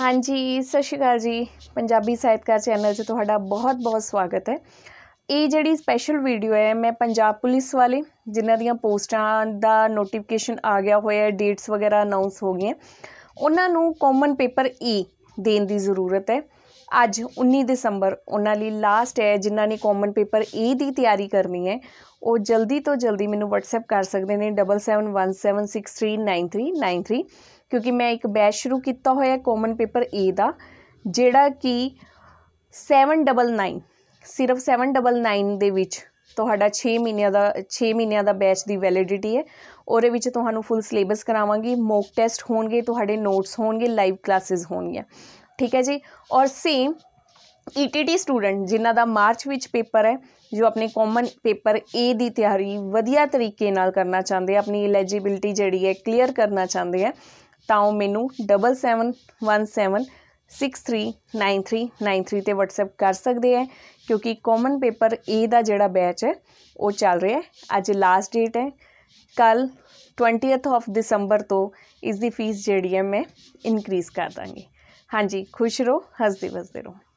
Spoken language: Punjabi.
ਹਾਂਜੀ ਸਤਿ ਸ਼੍ਰੀ ਅਕਾਲ ਜੀ ਪੰਜਾਬੀ ਸਾਹਿਤਕਾਰ ਚੈਨਲ 'ਚ ਤੁਹਾਡਾ ਬਹੁਤ-ਬਹੁਤ ਸਵਾਗਤ ਹੈ ਇਹ ਜਿਹੜੀ ਸਪੈਸ਼ਲ ਵੀਡੀਓ ਹੈ ਮੈਂ ਪੰਜਾਬ ਪੁਲਿਸ ਵਾਲੇ ਜਿਨ੍ਹਾਂ ਦੀਆਂ ਪੋਸਟਾਂ ਦਾ ਨੋਟੀਫਿਕੇਸ਼ਨ ਆ ਗਿਆ ਹੋਇਆ ਹੈ ਡੇਟਸ ਵਗੈਰਾ ਅਨਾਉਂਸ ਹੋ ਗਈਆਂ ਉਹਨਾਂ ਨੂੰ ਕਾਮਨ ਪੇਪਰ ਈ ਦੇਣ ਦੀ ਜ਼ਰੂਰਤ ਹੈ ਅੱਜ 19 ਦਸੰਬਰ ਉਹਨਾਂ ਲਈ ਲਾਸਟ ਹੈ ਜਿਨ੍ਹਾਂ ਨੇ ਕਾਮਨ ਪੇਪਰ A ਦੀ ਤਿਆਰੀ ਕਰਨੀ ਹੈ ਉਹ ਜਲਦੀ ਤੋਂ ਜਲਦੀ ਮੈਨੂੰ WhatsApp ਕਰ ਸਕਦੇ ਨੇ 7717639393 ਕਿਉਂਕਿ ਮੈਂ ਇੱਕ ਬੈਚ ਸ਼ੁਰੂ ਕੀਤਾ ਹੋਇਆ ਹੈ ਕਾਮਨ ਪੇਪਰ A ਦਾ ਜਿਹੜਾ ਕਿ 799 ਸਿਰਫ 799 ਦੇ ਵਿੱਚ ਤੁਹਾਡਾ 6 ਮਹੀਨਿਆਂ ਦਾ 6 ਮਹੀਨਿਆਂ ਦਾ ਬੈਚ ਦੀ ਵੈਲਿਡਿਟੀ ਹੈ ਉਹਦੇ ਵਿੱਚ ਤੁਹਾਨੂੰ ਫੁੱਲ ਸਿਲੇਬਸ ਕਰਾਵਾਂਗੀ ਮੌਕ ਟੈਸਟ ਹੋਣਗੇ ਤੁਹਾਡੇ ਨੋਟਸ ਹੋਣਗੇ ਲਾਈਵ ਕਲਾਸਿਸ ਹੋਣਗੀਆਂ ਠੀਕ ਹੈ ਜੀ ਔਰ ਸੇਮ ਈਟੀਟੀ ਸਟੂਡੈਂਟ ਜਿਨ੍ਹਾਂ ਦਾ ਮਾਰਚ ਵਿੱਚ ਪੇਪਰ ਹੈ ਜੋ ਆਪਣੇ ਕਾਮਨ ਪੇਪਰ A ਦੀ ਤਿਆਰੀ ਵਧੀਆ ਤਰੀਕੇ ਨਾਲ ਕਰਨਾ ਚਾਹੁੰਦੇ ਆ ਆਪਣੀ ਐਲੀਜੀਬਿਲਟੀ ਜਿਹੜੀ ਹੈ ਕਲੀਅਰ ਕਰਨਾ ਚਾਹੁੰਦੇ ਆ ਤਾਂ ਉਹ ਮੈਨੂੰ 7717639393 ਤੇ WhatsApp ਕਰ ਸਕਦੇ ਆ ਕਿਉਂਕਿ ਕਾਮਨ ਪੇਪਰ A ਦਾ ਜਿਹੜਾ ਬੈਚ ਹੈ ਉਹ ਚੱਲ ਰਿਹਾ ਹੈ ਅੱਜ ਲਾਸਟ ਡੇਟ ਹੈ ਕੱਲ 20th ਆਫ ਦਸੰਬਰ ਤੋਂ ਇਸ ਦੀ ਫੀਸ ਜਿਹੜੀ ਹੈ ਮੈਂ ਇਨਕਰੀਜ਼ ਕਰ ਦਾਂਗੀ ਹਾਂਜੀ ਖੁਸ਼ ਰਹੋ ਹੱਸਦੇ ਵਸਦੇ ਰਹੋ